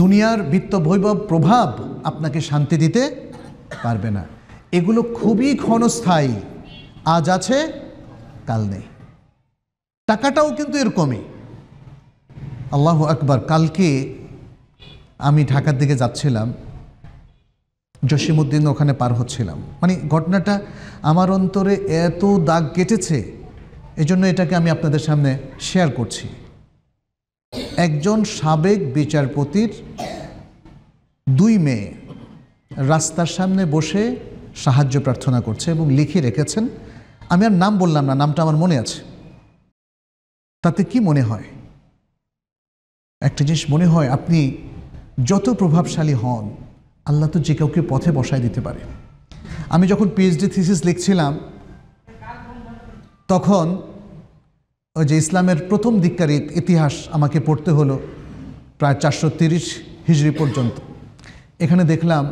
দুনিয়ার বিত্ত বৈভব প্রভাব আপনাকে শান্তি দিতে পারবে না এগুলো খুবই ক্ষণস্থায়ী আজ আছে কাল নেই টাকাটাও কিন্তু এরকমই আল্লাহ আকবার কালকে আমি ঢাকার দিকে যাচ্ছিলাম জসিমুদ্দিন ওখানে পার হচ্ছিলাম মানে ঘটনাটা আমার অন্তরে এত দাগ কেটেছে এজন্য এটাকে আমি আপনাদের সামনে শেয়ার করছি একজন সাবেক বিচারপতির দুই মেয়ে রাস্তার সামনে বসে সাহায্য প্রার্থনা করছে এবং লিখে রেখেছেন আমি আর নাম বললাম না নামটা আমার মনে আছে তাতে কি মনে হয় একটা জিনিস মনে হয় আপনি যত প্রভাবশালী হন আল্লাহ তো যে কাউকে পথে বসায় দিতে পারে আমি যখন পিএইচডি থিসিস লিখছিলাম তখন ওই যে ইসলামের প্রথম দিককার ইতিহাস আমাকে পড়তে হলো প্রায় চারশো তিরিশ হিজড়ি পর্যন্ত এখানে দেখলাম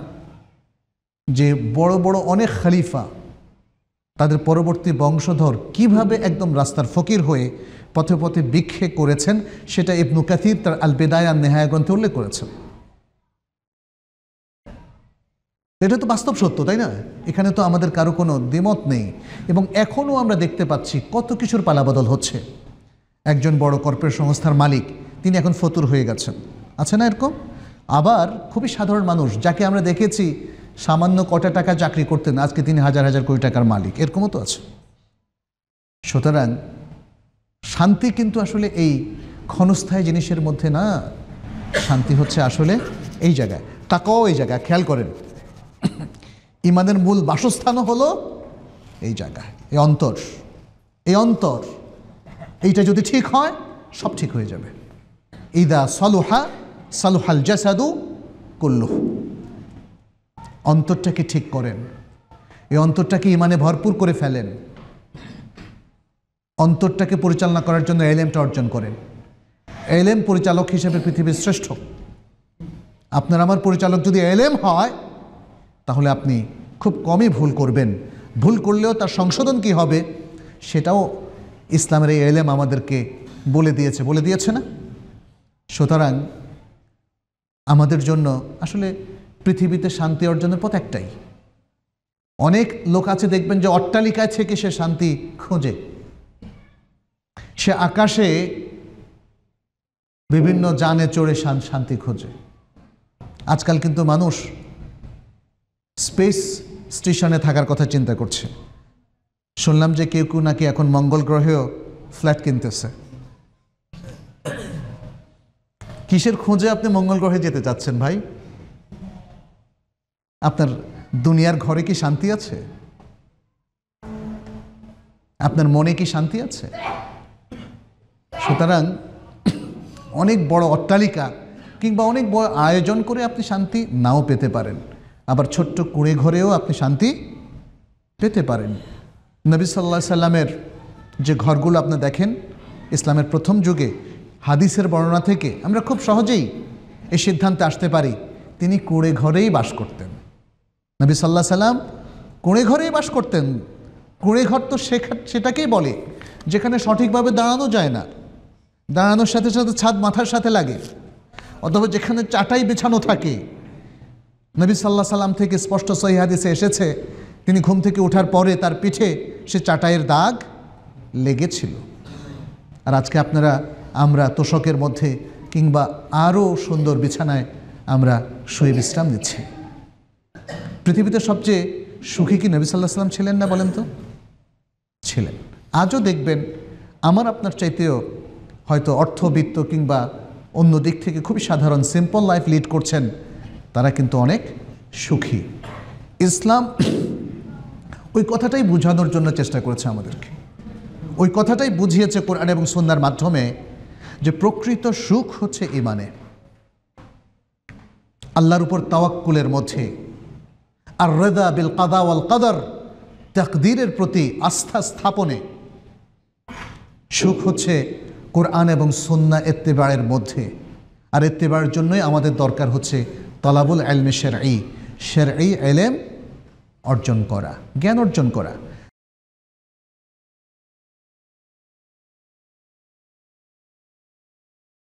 যে বড় বড় অনেক খালিফা তাদের পরবর্তী বংশধর কিভাবে একদম রাস্তার ফকির হয়ে পথে পথে বিক্ষে করেছেন সেটা ইবনু কাথির তার আলবেদায়া নেহায়া গ্রন্থে উল্লেখ করেছেন এটা তো বাস্তব সত্য তাই না এখানে তো আমাদের কারো কোনো দ্বিমত নেই এবং এখনও আমরা দেখতে পাচ্ছি কত কিছুর পালাবদল হচ্ছে একজন বড় কর্পোরেট সংস্থার মালিক তিনি এখন ফতুর হয়ে গেছেন আছে না এরকম আবার খুবই সাধারণ মানুষ যাকে আমরা দেখেছি সামান্য কটা টাকা চাকরি করতেন আজকে তিনি হাজার হাজার কোটি টাকার মালিক এরকমও তো আছে সুতরাং শান্তি কিন্তু আসলে এই ক্ষণস্থায়ী জিনিসের মধ্যে না শান্তি হচ্ছে আসলে এই জায়গায় টাকাও এই জায়গায় খেয়াল করেন ইমানের মূল বাসস্থানও হলো এই জায়গায় এই অন্তর এই অন্তর এইটা যদি ঠিক হয় সব ঠিক হয়ে যাবে ইদা সালুহা সালুহাল জাসাদু করল অন্তরটাকে ঠিক করেন এই অন্তরটাকে ইমানে ভরপুর করে ফেলেন অন্তরটাকে পরিচালনা করার জন্য এলএমটা অর্জন করেন এলএম পরিচালক হিসেবে পৃথিবীর শ্রেষ্ঠ আপনার আমার পরিচালক যদি এলএম হয় তাহলে আপনি খুব কমই ভুল করবেন ভুল করলেও তার সংশোধন কি হবে সেটাও ইসলামের এই এলেম আমাদেরকে বলে দিয়েছে বলে দিয়েছে না সুতরাং আমাদের জন্য আসলে পৃথিবীতে শান্তি অর্জনের পথ একটাই অনেক লোক আছে দেখবেন যে অট্টালিকায় থেকে সে শান্তি খোঁজে সে আকাশে বিভিন্ন যানে চড়ে শান্তি খোঁজে আজকাল কিন্তু মানুষ স্পেস স্টেশনে থাকার কথা চিন্তা করছে শুনলাম যে কেউ কেউ নাকি এখন মঙ্গল গ্রহেও ফ্ল্যাট কিনতেছে কিসের খোঁজে আপনি মঙ্গল গ্রহে যেতে চাচ্ছেন ভাই আপনার দুনিয়ার ঘরে কি শান্তি আছে আপনার মনে কি শান্তি আছে সুতরাং অনেক বড় অট্টালিকা কিংবা অনেক বড় আয়োজন করে আপনি শান্তি নাও পেতে পারেন আবার ছোট্ট কুড়ে ঘরেও আপনি শান্তি পেতে পারেন নবী সাল্লা সাল্লামের যে ঘরগুলো আপনি দেখেন ইসলামের প্রথম যুগে হাদিসের বর্ণনা থেকে আমরা খুব সহজেই এই সিদ্ধান্তে আসতে পারি তিনি কুড়ে ঘরেই বাস করতেন নবী সাল্লাহ সাল্লাম কুঁড়ে ঘরেই বাস করতেন কুঁড়ে ঘর তো সেখা সেটাকেই বলে যেখানে সঠিকভাবে দাঁড়ানো যায় না দাঁড়ানোর সাথে সাথে ছাদ মাথার সাথে লাগে অথবা যেখানে চাটাই বেছানো থাকে নবী সাল্লাহ সাল্লাম থেকে স্পষ্ট সহিহাদিসে এসেছে তিনি ঘুম থেকে ওঠার পরে তার পিঠে সে চাটাইয়ের দাগ লেগেছিল আর আজকে আপনারা আমরা তোষকের মধ্যে কিংবা আরও সুন্দর বিছানায় আমরা শুয়ে বিশ্রাম নিচ্ছি পৃথিবীতে সবচেয়ে সুখী কি নবী সাল্লাহ সাল্লাম ছিলেন না বলেন তো ছিলেন আজও দেখবেন আমার আপনার চাইতেও হয়তো অর্থবিত্ত কিংবা অন্য দিক থেকে খুবই সাধারণ সিম্পল লাইফ লিড করছেন তারা কিন্তু অনেক সুখী ইসলাম ওই কথাটাই বোঝানোর জন্য চেষ্টা করেছে আমাদেরকে ওই কথাটাই বুঝিয়েছে কোরআন এবং সন্ধ্যার মাধ্যমে যে প্রকৃত সুখ হচ্ছে ইমানে আল্লাহর উপর তাওয়াক্কুলের মধ্যে আর রেদা বিল কাদা ওয়াল কাদার তাকদিরের প্রতি আস্থা স্থাপনে সুখ হচ্ছে কোরআন এবং সন্না এত্তেবাড়ের মধ্যে আর এত্তেবাড়ের জন্যই আমাদের দরকার হচ্ছে তলাবুল আলমে শের ই শের ই এলেম অর্জন করা জ্ঞান অর্জন করা